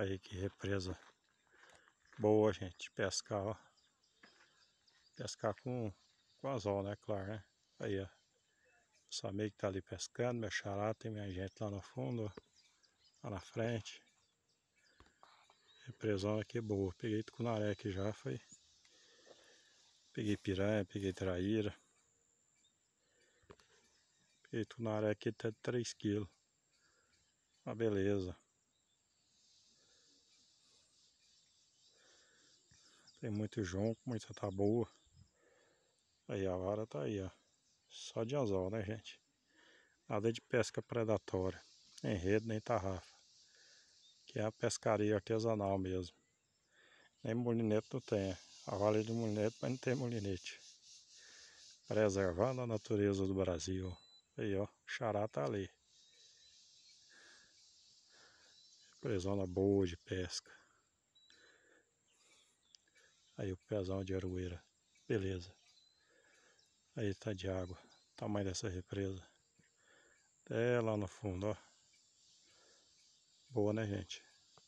Aí que represa boa, gente, pescar, ó. Pescar com, com anzol, né, claro, né? Aí, ó. Samei que tá ali pescando, meu xará, tem minha gente lá no fundo, ó. lá na frente. Represão aqui é boa. Peguei tucunaré aqui já, foi. Peguei piranha, peguei traíra. Peguei tucunaré aqui até 3 quilos. Uma beleza. Tem muito junco, muita taboa. Aí a vara tá aí, ó. Só de anzol, né, gente? Nada de pesca predatória. Nem rede, nem tarrafa. Que é a pescaria artesanal mesmo. Nem molinete não tem. A vale é de molinete, mas não tem molinete. Preservando a natureza do Brasil. Aí, ó. Xará tá ali. Presona boa de pesca. Aí o pezão de aroeira. Beleza. Aí tá de água. tamanho dessa represa. Até lá no fundo, ó. Boa, né, gente?